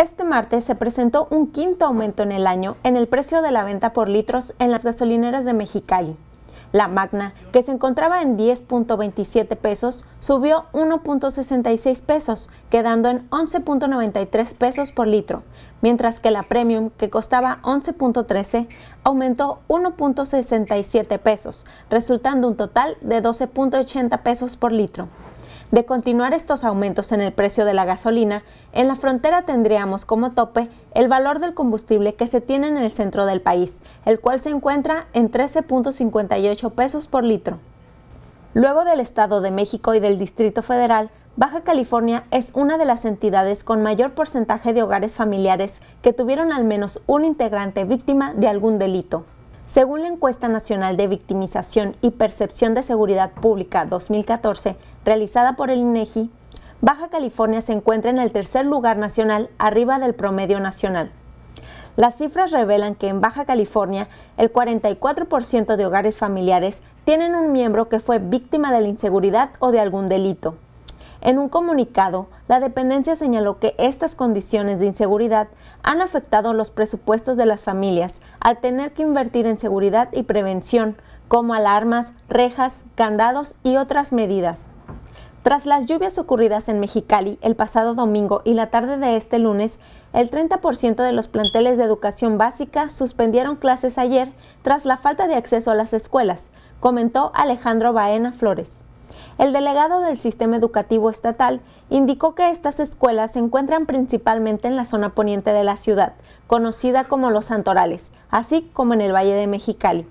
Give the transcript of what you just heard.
Este martes se presentó un quinto aumento en el año en el precio de la venta por litros en las gasolineras de Mexicali. La Magna, que se encontraba en 10.27 pesos, subió 1.66 pesos, quedando en 11.93 pesos por litro, mientras que la Premium, que costaba 11.13, aumentó 1.67 pesos, resultando un total de 12.80 pesos por litro. De continuar estos aumentos en el precio de la gasolina, en la frontera tendríamos como tope el valor del combustible que se tiene en el centro del país, el cual se encuentra en 13.58 pesos por litro. Luego del Estado de México y del Distrito Federal, Baja California es una de las entidades con mayor porcentaje de hogares familiares que tuvieron al menos un integrante víctima de algún delito. Según la encuesta nacional de victimización y percepción de seguridad pública 2014, realizada por el INEGI, e Baja California se encuentra en el tercer lugar nacional arriba del promedio nacional. Las cifras revelan que en Baja California el 44% de hogares familiares tienen un miembro que fue víctima de la inseguridad o de algún delito. En un comunicado, la dependencia señaló que estas condiciones de inseguridad han afectado los presupuestos de las familias al tener que invertir en seguridad y prevención, como alarmas, rejas, candados y otras medidas. Tras las lluvias ocurridas en Mexicali el pasado domingo y la tarde de este lunes, el 30% de los planteles de educación básica suspendieron clases ayer tras la falta de acceso a las escuelas, comentó Alejandro Baena Flores. El delegado del Sistema Educativo Estatal indicó que estas escuelas se encuentran principalmente en la zona poniente de la ciudad, conocida como Los Santorales, así como en el Valle de Mexicali.